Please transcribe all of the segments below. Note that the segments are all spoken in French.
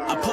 I pull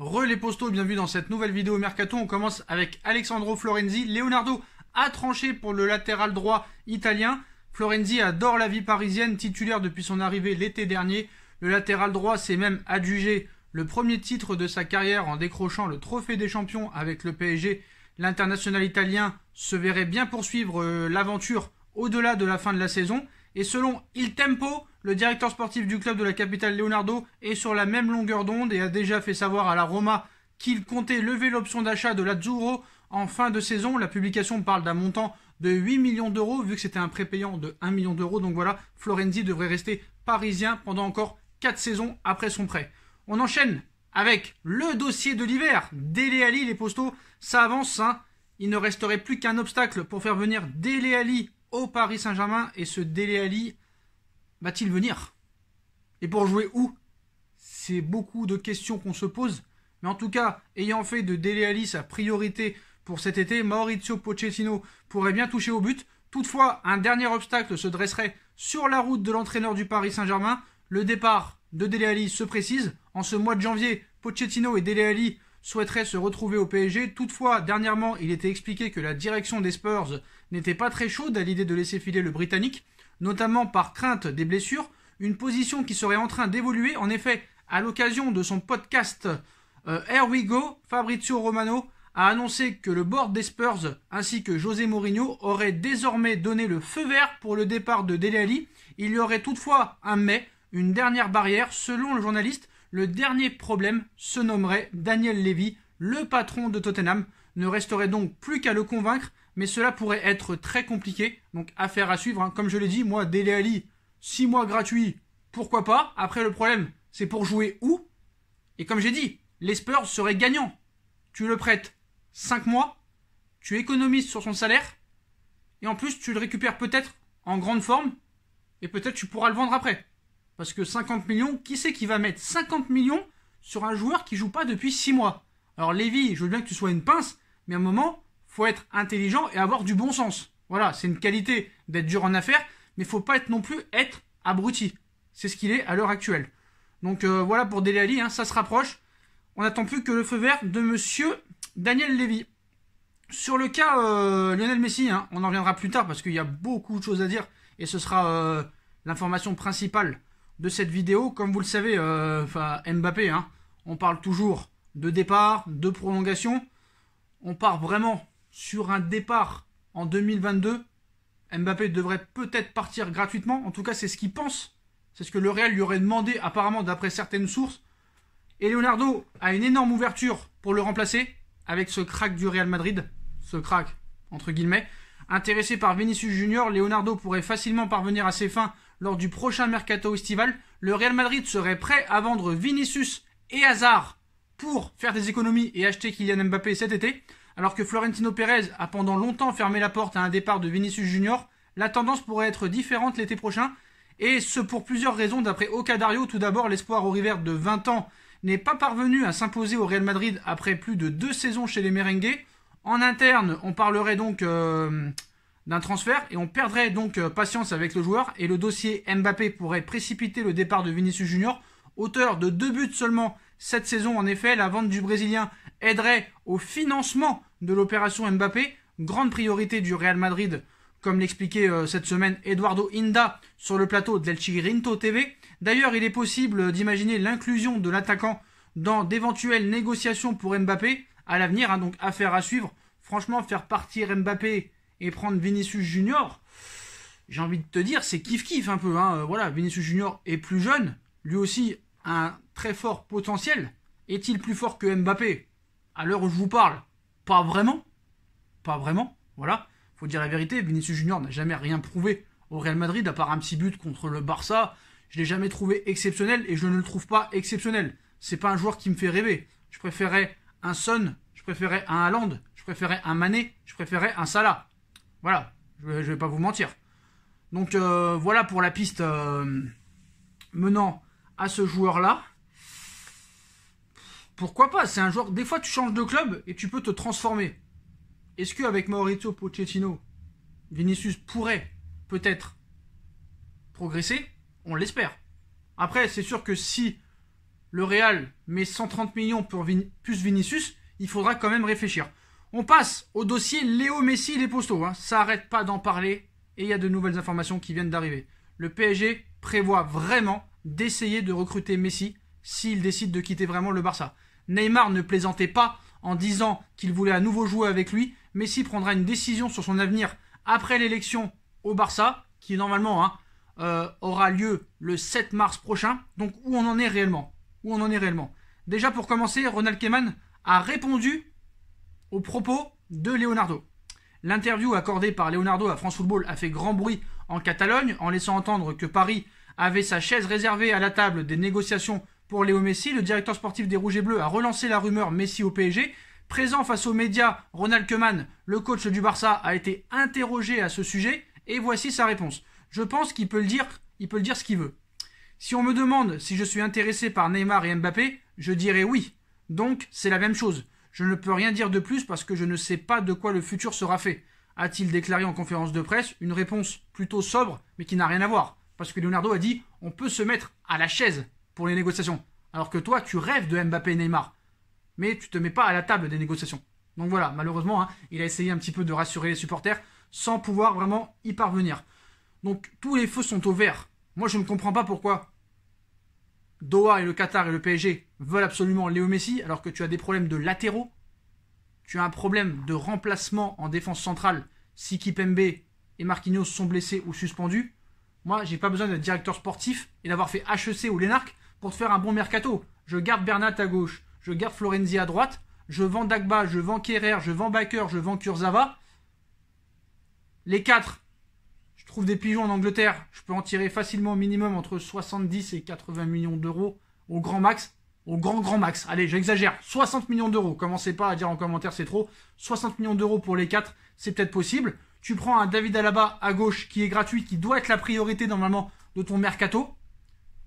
Re les bienvenue dans cette nouvelle vidéo Mercato. On commence avec Alexandro Florenzi. Leonardo a tranché pour le latéral droit italien. Florenzi adore la vie parisienne, titulaire depuis son arrivée l'été dernier. Le latéral droit s'est même adjugé le premier titre de sa carrière en décrochant le trophée des champions avec le PSG L'international italien se verrait bien poursuivre euh, l'aventure au-delà de la fin de la saison. Et selon Il Tempo, le directeur sportif du club de la capitale Leonardo est sur la même longueur d'onde et a déjà fait savoir à la Roma qu'il comptait lever l'option d'achat de l'Azzurro en fin de saison. La publication parle d'un montant de 8 millions d'euros, vu que c'était un prépayant de 1 million d'euros. Donc voilà, Florenzi devrait rester parisien pendant encore 4 saisons après son prêt. On enchaîne avec le dossier de l'hiver. Délé Ali, les postaux, ça avance, hein Il ne resterait plus qu'un obstacle pour faire venir Dele au Paris Saint-Germain. Et ce Dele va-t-il venir Et pour jouer où C'est beaucoup de questions qu'on se pose. Mais en tout cas, ayant fait de Dele sa priorité pour cet été, Maurizio Pochettino pourrait bien toucher au but. Toutefois, un dernier obstacle se dresserait sur la route de l'entraîneur du Paris Saint-Germain. Le départ de Dele se précise. En ce mois de janvier, Pochettino et Dele souhaiterait se retrouver au PSG. Toutefois, dernièrement, il était expliqué que la direction des Spurs n'était pas très chaude à l'idée de laisser filer le Britannique, notamment par crainte des blessures, une position qui serait en train d'évoluer. En effet, à l'occasion de son podcast Air euh, We Go, Fabrizio Romano a annoncé que le board des Spurs ainsi que José Mourinho auraient désormais donné le feu vert pour le départ de Dele Il y aurait toutefois un mai, une dernière barrière, selon le journaliste, le dernier problème se nommerait Daniel Levy, le patron de Tottenham, ne resterait donc plus qu'à le convaincre, mais cela pourrait être très compliqué, donc affaire à suivre. Hein. Comme je l'ai dit, moi, Dele Ali, 6 mois gratuits, pourquoi pas Après, le problème, c'est pour jouer où Et comme j'ai dit, les Spurs seraient gagnants. Tu le prêtes 5 mois, tu économises sur son salaire, et en plus, tu le récupères peut-être en grande forme, et peut-être tu pourras le vendre après. Parce que 50 millions, qui c'est qui va mettre 50 millions sur un joueur qui joue pas depuis 6 mois Alors Lévy, je veux bien que tu sois une pince, mais à un moment, faut être intelligent et avoir du bon sens. Voilà, c'est une qualité d'être dur en affaires, mais faut pas être non plus être abruti. C'est ce qu'il est à l'heure actuelle. Donc euh, voilà pour Dele Ali, hein, ça se rapproche. On n'attend plus que le feu vert de monsieur Daniel Lévy. Sur le cas euh, Lionel Messi, hein, on en reviendra plus tard parce qu'il y a beaucoup de choses à dire et ce sera euh, l'information principale de cette vidéo. Comme vous le savez, euh, Mbappé, hein, on parle toujours de départ, de prolongation. On part vraiment sur un départ en 2022. Mbappé devrait peut-être partir gratuitement. En tout cas, c'est ce qu'il pense. C'est ce que le Real lui aurait demandé, apparemment, d'après certaines sources. Et Leonardo a une énorme ouverture pour le remplacer avec ce crack du Real Madrid. Ce crack, entre guillemets. Intéressé par Vinicius Junior, Leonardo pourrait facilement parvenir à ses fins lors du prochain mercato estival, le Real Madrid serait prêt à vendre Vinicius et Hazard pour faire des économies et acheter Kylian Mbappé cet été, alors que Florentino Pérez a pendant longtemps fermé la porte à un départ de Vinicius Junior, la tendance pourrait être différente l'été prochain, et ce pour plusieurs raisons d'après Ocadario, tout d'abord l'espoir au River de 20 ans n'est pas parvenu à s'imposer au Real Madrid après plus de deux saisons chez les Merengues. En interne, on parlerait donc euh, d'un transfert et on perdrait donc euh, patience avec le joueur et le dossier Mbappé pourrait précipiter le départ de Vinicius Junior, auteur de deux buts seulement cette saison. En effet, la vente du Brésilien aiderait au financement de l'opération Mbappé, grande priorité du Real Madrid, comme l'expliquait euh, cette semaine Eduardo Inda sur le plateau del Chirinto TV. D'ailleurs, il est possible d'imaginer l'inclusion de l'attaquant dans d'éventuelles négociations pour Mbappé à l'avenir, hein, donc affaire à suivre. Franchement, faire partir Mbappé et prendre Vinicius Junior, j'ai envie de te dire, c'est kiff-kiff un peu. Hein. Euh, voilà, Vinicius Junior est plus jeune, lui aussi a un très fort potentiel. Est-il plus fort que Mbappé À l'heure où je vous parle, pas vraiment. Pas vraiment, voilà. Faut dire la vérité, Vinicius Junior n'a jamais rien prouvé au Real Madrid, à part un petit but contre le Barça. Je l'ai jamais trouvé exceptionnel et je ne le trouve pas exceptionnel. C'est pas un joueur qui me fait rêver. Je préférais un Son, je préférais un Haaland, je préférais un Mané, je préférais un Salah. Voilà, je, ne vais pas vous mentir. Donc euh, voilà pour la piste euh, menant à ce joueur-là. Pourquoi pas C'est un joueur. Des fois, tu changes de club et tu peux te transformer. Est-ce qu'avec Maurizio Pochettino, Vinicius pourrait peut-être progresser On l'espère. Après, c'est sûr que si le Real met 130 millions pour plus Vinicius, il faudra quand même réfléchir. On passe au dossier Léo Messi les postaux. Hein. Ça n'arrête pas d'en parler et il y a de nouvelles informations qui viennent d'arriver. Le PSG prévoit vraiment d'essayer de recruter Messi s'il décide de quitter vraiment le Barça. Neymar ne plaisantait pas en disant qu'il voulait à nouveau jouer avec lui. Messi prendra une décision sur son avenir après l'élection au Barça, qui normalement hein, euh, aura lieu le 7 mars prochain. Donc où on en est réellement Où on en est réellement Déjà pour commencer, Ronald Keman a répondu au propos de Leonardo. L'interview accordée par Leonardo à France Football a fait grand bruit en Catalogne, en laissant entendre que Paris avait sa chaise réservée à la table des négociations pour Léo Messi. Le directeur sportif des Rouges et Bleus a relancé la rumeur Messi au PSG. Présent face aux médias, Ronald Koeman, le coach du Barça, a été interrogé à ce sujet et voici sa réponse. Je pense qu'il peut le dire, il peut le dire ce qu'il veut. Si on me demande si je suis intéressé par Neymar et Mbappé, je dirais oui. Donc c'est la même chose. Je ne peux rien dire de plus parce que je ne sais pas de quoi le futur sera fait, a-t-il déclaré en conférence de presse, une réponse plutôt sobre, mais qui n'a rien à voir. Parce que Leonardo a dit on peut se mettre à la chaise pour les négociations. Alors que toi, tu rêves de Mbappé et Neymar. Mais tu te mets pas à la table des négociations. Donc voilà, malheureusement, hein, il a essayé un petit peu de rassurer les supporters sans pouvoir vraiment y parvenir. Donc tous les feux sont au vert. Moi, je ne comprends pas pourquoi Doha et le Qatar et le PSG veulent absolument Léo Messi, alors que tu as des problèmes de latéraux, tu as un problème de remplacement en défense centrale si Kipembe et Marquinhos sont blessés ou suspendus. Moi, j'ai pas besoin d'être directeur sportif et d'avoir fait HEC ou l'ENARC pour te faire un bon mercato. Je garde Bernat à gauche, je garde Florenzi à droite, je vends Dagba, je vends Kerrer, je vends Baker, je vends Kurzawa. Les quatre, trouve des pigeons en Angleterre, je peux en tirer facilement au minimum entre 70 et 80 millions d'euros au grand max. Au grand grand max. Allez, j'exagère. 60 millions d'euros. Commencez pas à dire en commentaire c'est trop. 60 millions d'euros pour les quatre, c'est peut-être possible. Tu prends un David Alaba à gauche qui est gratuit, qui doit être la priorité normalement de ton mercato.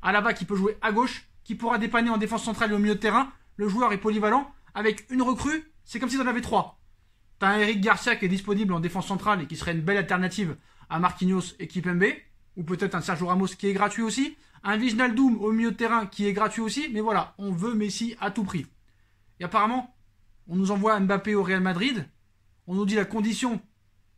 Alaba qui peut jouer à gauche, qui pourra dépanner en défense centrale et au milieu de terrain. Le joueur est polyvalent. Avec une recrue, c'est comme si en avais trois. T'as un Eric Garcia qui est disponible en défense centrale et qui serait une belle alternative un Marquinhos équipe MB, ou peut-être un Sergio Ramos qui est gratuit aussi, un Vijnaldoum au milieu de terrain qui est gratuit aussi, mais voilà, on veut Messi à tout prix. Et apparemment, on nous envoie Mbappé au Real Madrid, on nous dit la condition,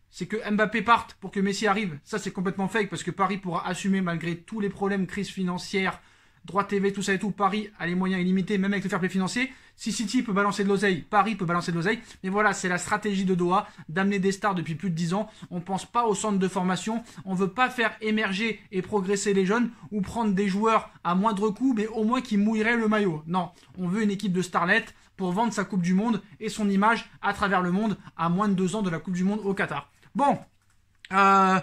c'est que Mbappé parte pour que Messi arrive. Ça, c'est complètement fake parce que Paris pourra assumer malgré tous les problèmes, crise financière, droit TV, tout ça et tout, Paris a les moyens illimités, même avec le fair play financier. Si City peut balancer de l'oseille, Paris peut balancer de l'oseille. Mais voilà, c'est la stratégie de Doha d'amener des stars depuis plus de 10 ans. On pense pas au centre de formation. On veut pas faire émerger et progresser les jeunes ou prendre des joueurs à moindre coût, mais au moins qui mouilleraient le maillot. Non, on veut une équipe de starlets pour vendre sa Coupe du Monde et son image à travers le monde à moins de 2 ans de la Coupe du Monde au Qatar. Bon, euh,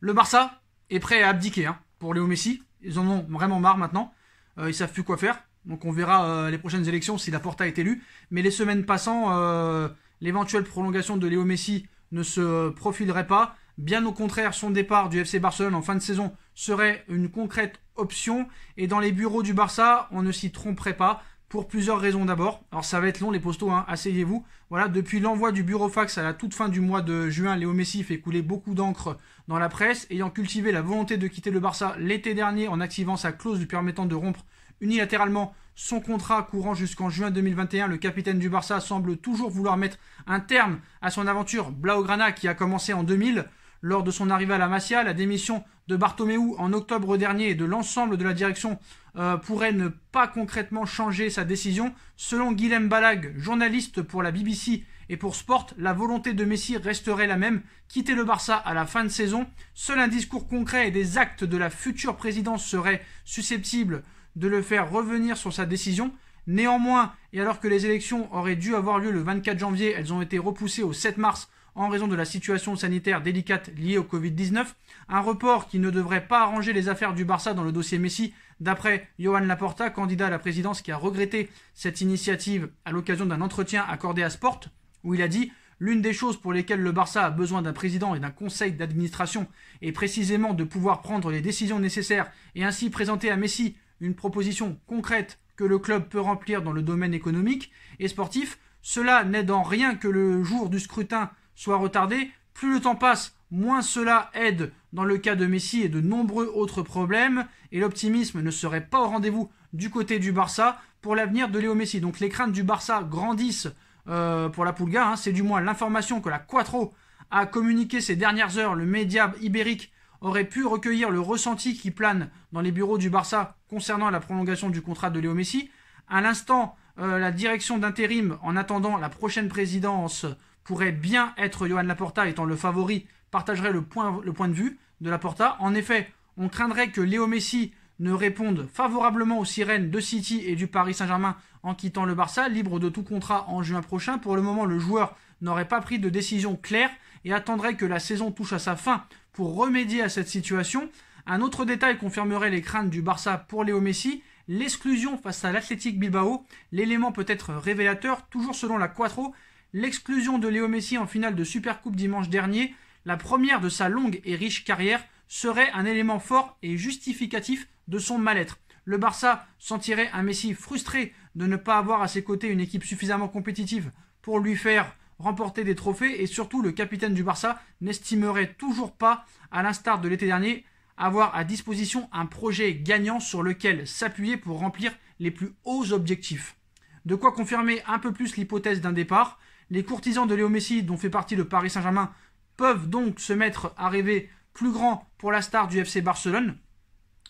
le Barça est prêt à abdiquer hein, pour Léo Messi. Ils en ont vraiment marre maintenant. Euh, ils savent plus quoi faire. Donc on verra euh, les prochaines élections si porta est élu. Mais les semaines passant, euh, l'éventuelle prolongation de Léo Messi ne se profilerait pas. Bien au contraire, son départ du FC Barcelone en fin de saison serait une concrète option. Et dans les bureaux du Barça, on ne s'y tromperait pas pour plusieurs raisons d'abord. Alors ça va être long les postaux, hein, asseyez-vous. Voilà, depuis l'envoi du bureau fax à la toute fin du mois de juin, Léo Messi fait couler beaucoup d'encre dans la presse, ayant cultivé la volonté de quitter le Barça l'été dernier en activant sa clause lui permettant de rompre unilatéralement son contrat courant jusqu'en juin 2021. Le capitaine du Barça semble toujours vouloir mettre un terme à son aventure Blaugrana qui a commencé en 2000 lors de son arrivée à la Masia. La démission de Bartomeu en octobre dernier et de l'ensemble de la direction euh, pourrait ne pas concrètement changer sa décision. Selon Guilhem Balag, journaliste pour la BBC et pour Sport, la volonté de Messi resterait la même, quitter le Barça à la fin de saison. Seul un discours concret et des actes de la future présidence seraient susceptibles de le faire revenir sur sa décision. Néanmoins, et alors que les élections auraient dû avoir lieu le 24 janvier, elles ont été repoussées au 7 mars en raison de la situation sanitaire délicate liée au Covid-19, un report qui ne devrait pas arranger les affaires du Barça dans le dossier Messi, d'après Johan Laporta, candidat à la présidence qui a regretté cette initiative à l'occasion d'un entretien accordé à Sport, où il a dit L'une des choses pour lesquelles le Barça a besoin d'un président et d'un conseil d'administration est précisément de pouvoir prendre les décisions nécessaires et ainsi présenter à Messi une proposition concrète que le club peut remplir dans le domaine économique et sportif. Cela n'est dans rien que le jour du scrutin soit retardé, plus le temps passe, moins cela aide dans le cas de Messi et de nombreux autres problèmes, et l'optimisme ne serait pas au rendez-vous du côté du Barça pour l'avenir de Léo Messi. Donc les craintes du Barça grandissent euh, pour la Pulga, hein. c'est du moins l'information que la Quattro a communiqué ces dernières heures, le média ibérique aurait pu recueillir le ressenti qui plane dans les bureaux du Barça concernant la prolongation du contrat de Léo Messi. À l'instant, euh, la direction d'intérim, en attendant la prochaine présidence pourrait bien être Johan Laporta étant le favori, partagerait le point, le point de vue de Laporta. En effet, on craindrait que Léo Messi ne réponde favorablement aux sirènes de City et du Paris Saint-Germain en quittant le Barça, libre de tout contrat en juin prochain. Pour le moment, le joueur n'aurait pas pris de décision claire et attendrait que la saison touche à sa fin pour remédier à cette situation. Un autre détail confirmerait les craintes du Barça pour Léo Messi, l'exclusion face à l'Athletic Bilbao, l'élément peut-être révélateur, toujours selon la Quattro, l'exclusion de Léo Messi en finale de Supercoupe dimanche dernier, la première de sa longue et riche carrière, serait un élément fort et justificatif de son mal-être. Le Barça sentirait un Messi frustré de ne pas avoir à ses côtés une équipe suffisamment compétitive pour lui faire remporter des trophées et surtout le capitaine du Barça n'estimerait toujours pas, à l'instar de l'été dernier, avoir à disposition un projet gagnant sur lequel s'appuyer pour remplir les plus hauts objectifs. De quoi confirmer un peu plus l'hypothèse d'un départ, les courtisans de Léo Messi, dont fait partie le Paris Saint-Germain, peuvent donc se mettre à rêver plus grand pour la star du FC Barcelone.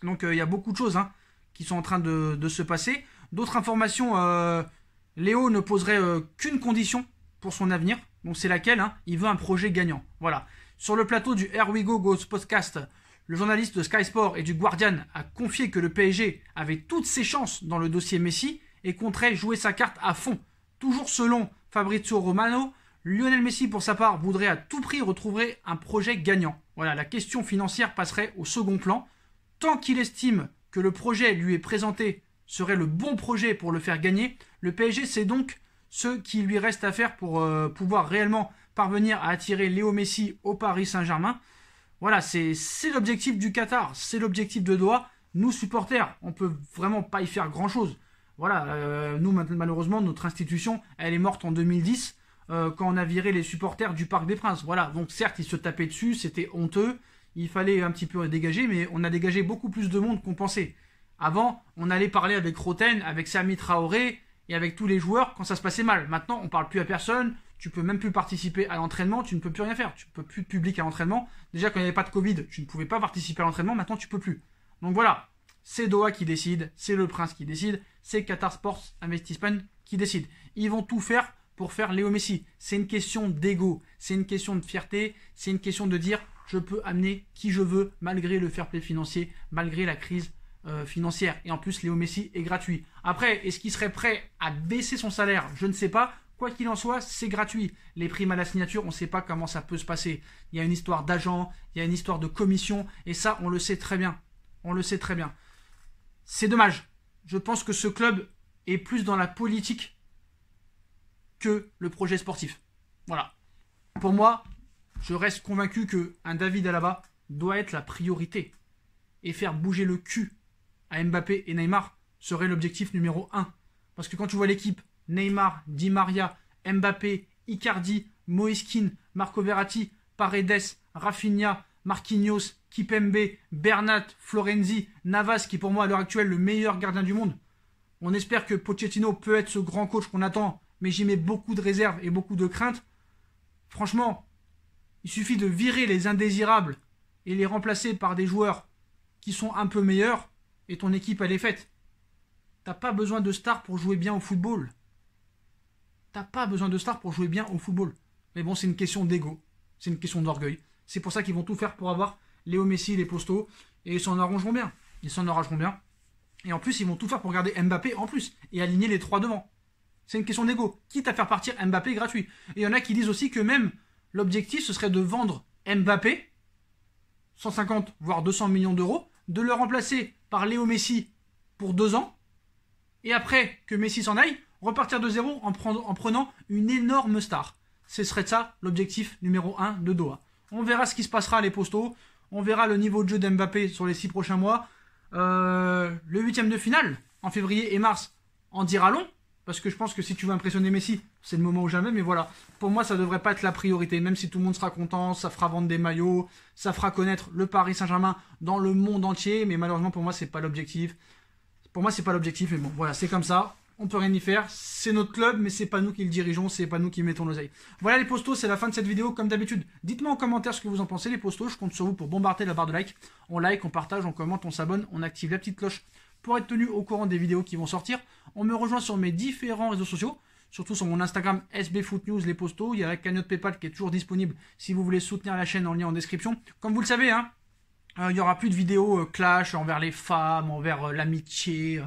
Donc euh, il y a beaucoup de choses hein, qui sont en train de, se passer. D'autres informations, euh, Léo ne poserait euh, qu'une condition pour son avenir. Donc c'est laquelle hein, Il veut un projet gagnant. Voilà. Sur le plateau du Air We Go podcast, le journaliste de Sky Sport et du Guardian a confié que le PSG avait toutes ses chances dans le dossier Messi et compterait jouer sa carte à fond. Toujours selon Fabrizio Romano, Lionel Messi, pour sa part, voudrait à tout prix retrouver un projet gagnant. Voilà, la question financière passerait au second plan. Tant qu'il estime que le projet lui est présenté serait le bon projet pour le faire gagner, le PSG c'est donc ce qui lui reste à faire pour euh, pouvoir réellement parvenir à attirer Léo Messi au Paris Saint-Germain. Voilà, c'est l'objectif du Qatar, c'est l'objectif de Doha. Nous supporters, on peut vraiment pas y faire grand-chose. Voilà, euh, nous malheureusement notre institution, elle est morte en 2010 euh, quand on a viré les supporters du Parc des Princes. Voilà, donc certes ils se tapaient dessus, c'était honteux, il fallait un petit peu dégager, mais on a dégagé beaucoup plus de monde qu'on pensait. Avant, on allait parler avec Roten, avec Sami Traoré et avec tous les joueurs quand ça se passait mal. Maintenant, on parle plus à personne, tu peux même plus participer à l'entraînement, tu ne peux plus rien faire, tu peux plus de public à l'entraînement. Déjà quand il n'y avait pas de Covid, tu ne pouvais pas participer à l'entraînement, maintenant tu peux plus. Donc voilà, c'est Doha qui décide, c'est le prince qui décide, c'est Qatar Sports Investment qui décide. Ils vont tout faire pour faire Léo Messi. C'est une question d'ego, c'est une question de fierté, c'est une question de dire je peux amener qui je veux malgré le fair play financier, malgré la crise euh, financière. Et en plus, Léo Messi est gratuit. Après, est-ce qu'il serait prêt à baisser son salaire Je ne sais pas. Quoi qu'il en soit, c'est gratuit. Les primes à la signature, on ne sait pas comment ça peut se passer. Il y a une histoire d'agent, il y a une histoire de commission, et ça, on le sait très bien. On le sait très bien. C'est dommage. Je pense que ce club est plus dans la politique que le projet sportif. Voilà. Pour moi, je reste convaincu que un David Alaba doit être la priorité et faire bouger le cul à Mbappé et Neymar serait l'objectif numéro 1. Parce que quand tu vois l'équipe, Neymar, Di Maria, Mbappé, Icardi, Moeskin, Marco Verratti, Paredes, Rafinha, Marquinhos, Kipembe, Bernat, Florenzi, Navas, qui pour moi à l'heure actuelle le meilleur gardien du monde. On espère que Pochettino peut être ce grand coach qu'on attend, mais j'y mets beaucoup de réserves et beaucoup de craintes. Franchement, il suffit de virer les indésirables et les remplacer par des joueurs qui sont un peu meilleurs, et ton équipe elle est faite. T'as pas besoin de stars pour jouer bien au football. T'as pas besoin de stars pour jouer bien au football. Mais bon, c'est une question d'ego, c'est une question d'orgueil. C'est pour ça qu'ils vont tout faire pour avoir Léo Messi, les postaux, et ils s'en arrangeront bien. Ils s'en arrangeront bien. Et en plus, ils vont tout faire pour garder Mbappé en plus, et aligner les trois devant. C'est une question d'ego, quitte à faire partir Mbappé gratuit. Et il y en a qui disent aussi que même l'objectif, ce serait de vendre Mbappé, 150 voire 200 millions d'euros, de le remplacer par Léo Messi pour deux ans, et après que Messi s'en aille, repartir de zéro en, prenant une énorme star. Ce serait ça l'objectif numéro un de Doha. On verra ce qui se passera les postaux. On verra le niveau de jeu d'Mbappé sur les six prochains mois. Euh, le huitième de finale, en février et mars, en dira long. Parce que je pense que si tu veux impressionner Messi, c'est le moment ou jamais. Mais voilà, pour moi, ça devrait pas être la priorité. Même si tout le monde sera content, ça fera vendre des maillots, ça fera connaître le Paris Saint-Germain dans le monde entier. Mais malheureusement, pour moi, c'est pas l'objectif. Pour moi, c'est pas l'objectif. Mais bon, voilà, c'est comme ça on peut rien y faire, c'est notre club, mais c'est pas nous qui le dirigeons, c'est pas nous qui mettons nos l'oseille. Voilà les postos, c'est la fin de cette vidéo, comme d'habitude. Dites-moi en commentaire ce que vous en pensez, les postos, je compte sur vous pour bombarder la barre de like. On like, on partage, on commente, on s'abonne, on active la petite cloche pour être tenu au courant des vidéos qui vont sortir. On me rejoint sur mes différents réseaux sociaux, surtout sur mon Instagram News, les postos. Il y a la cagnotte PayPal qui est toujours disponible si vous voulez soutenir la chaîne en lien en description. Comme vous le savez, hein, euh, il y aura plus de vidéos euh, clash envers les femmes, envers euh, l'amitié,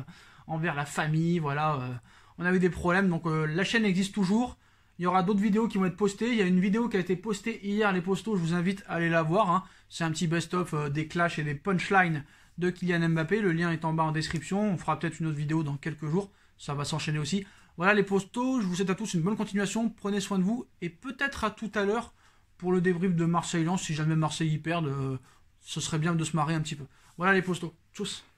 envers la famille, voilà. Euh, on a eu des problèmes, donc euh, la chaîne existe toujours. Il y aura d'autres vidéos qui vont être postées. Il y a une vidéo qui a été postée hier, les postos, je vous invite à aller la voir. Hein. C'est un petit best-of euh, des clashs et des punchlines de Kylian Mbappé. Le lien est en bas en description. On fera peut-être une autre vidéo dans quelques jours. Ça va s'enchaîner aussi. Voilà les postos. Je vous souhaite à tous une bonne continuation. Prenez soin de vous. Et peut-être à tout à l'heure pour le débrief de Marseille-Lens. Si jamais Marseille y perd, ce serait bien de se marrer un petit peu. Voilà les postos. Tchuss